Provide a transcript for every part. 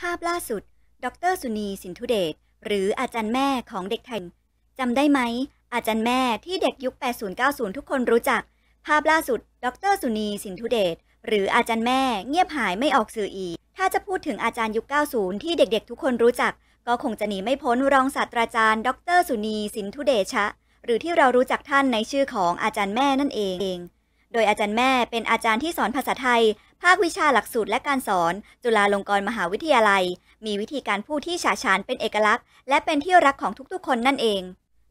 ภาพล่าสุด ดร สุนีสินทุเดช หรืออาจารย์แม่ของเด็กไทยจำได้ไหม อาจารย์แม่ที่เด็กยุค8090 ทุกคนรู้จัก ภาพล่าสุด ดร สุนีสินทุเดช หรืออาจารย์แม่เงียบหายไม่ออกสื่ออีก ถ้าจะพูดถึงอาจารย์ยุค90 ที่เด็กๆ ทุกคนรู้จัก ก็คงจะหนีไม่พ้น รองศาสตราจารย์ ดร สุนีสินทุเดชะ หรือที่เรารู้จักท่านในชื่อของอาจารย์แม่นั่นเอง โดยอาจารย์แม่เป็นอาจารย์ที่สอนภาษาไทยภาควิชาหลักสูตรและการสอน จุฬาลงกรณ์มหาวิทยาลัย มีวิธีการพูดที่ฉาฉานเป็นเอกลักษณ์และเป็นที่รักของทุกๆ คนนั่นเอง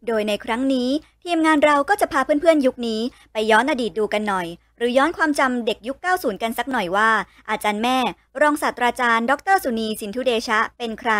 โดยในครั้งนี้ ทีมงานเราก็จะพาเพื่อนๆ ยุคนี้ ไปย้อนอดีตดูกันหน่อย หรือย้อนความจำเด็กยุค 90 กันสักหน่อยว่า อาจารย์แม่ รองศาสตราจารย์ดรสุนีสินทุเดชะเป็นใคร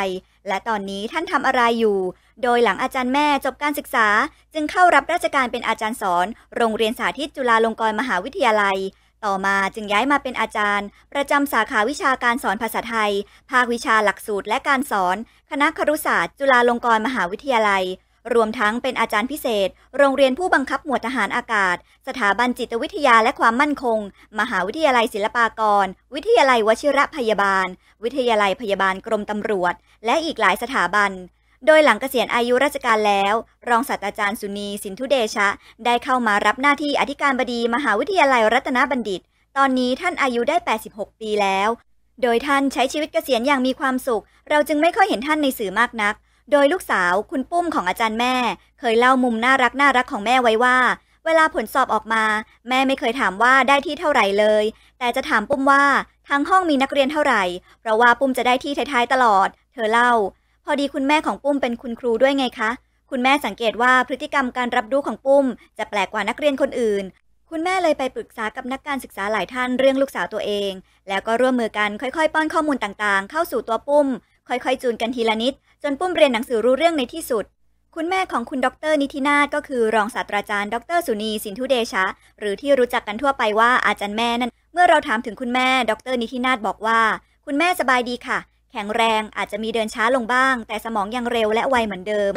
และตอนนี้ท่านทำอะไรอยู่ โดยหลังอาจารย์แม่จบการศึกษา จึงเข้ารับราชการเป็นอาจารย์สอน โรงเรียนสาธิตจุฬาลงกรณ์มหาวิทยาลัยต่อมาจึงย้ายมาเป็นอาจารย์ ประจำสาขาวิชาการสอนภาษาไทย ภาควิชาหลักสูตรและการสอน คณะครุศาสตร์ จุฬาลงกรณ์มหาวิทยาลัย รวมทั้งเป็นอาจารย์พิเศษ โรงเรียนผู้บังคับหมวดทหารอากาศ สถาบันจิตวิทยาและความมั่นคง มหาวิทยาลัยศิลปากร วิทยาลัยวชิรพยาบาล วิทยาลัยพยาบาลกรมตำรวจ และอีกหลายสถาบันโดยหลังเกษียณอายุราชการแล้ว รองศาสตราจารย์สุนีสินทุเดชะ ได้เข้ามารับหน้าที่อธิการบดีมหาวิทยาลัยรัตนบัณฑิต ตอนนี้ท่านอายุได้ 86 ปีแล้ว โดยท่านใช้ชีวิตเกษียณอย่างมีความสุข เราจึงไม่ค่อยเห็นท่านในสื่อมากนัก โดยลูกสาวคุณปุ้มของอาจารย์แม่ เคยเล่ามุมน่ารักน่ารักของแม่ไว้ว่า เวลาผลสอบออกมา แม่ไม่เคยถามว่าได้ที่เท่าไหร่เลย แต่จะถามปุ้มว่าทางห้องมีนักเรียนเท่าไหร่เพราะว่าปุ้มจะได้ที่ท้ายๆตลอด เธอเล่าพอดีคุณแม่ของปุ้มเป็นคุณครูด้วยไงคะ คุณแม่สังเกตว่าพฤติกรรมการรับรู้ของปุ้มจะแปลกกว่านักเรียนคนอื่น คุณแม่เลยไปปรึกษากับนักการศึกษาหลายท่านเรื่องลูกสาวตัวเอง แล้วก็ร่วมมือกันค่อยๆ ป้อนข้อมูลต่างๆ เข้าสู่ตัวปุ้ม ค่อยๆ จูนกันทีละนิดจนปุ้มเรียนหนังสือรู้เรื่องในที่สุด คุณแม่ของคุณดรนิตินาศก็คือรองศาสตราจารย์ ดร สุนีสินทุเดชะ หรือที่รู้จักกันทั่วไปว่าอาจารย์แม่นั่น เมื่อเราถามถึงคุณแม่ดรนิตินาบอกว่า คุณแม่สบายดีค่ะแข็งแรงอาจจะมีเดินช้าลงบ้าง แต่สมองยังเร็วและไวเหมือนเดิม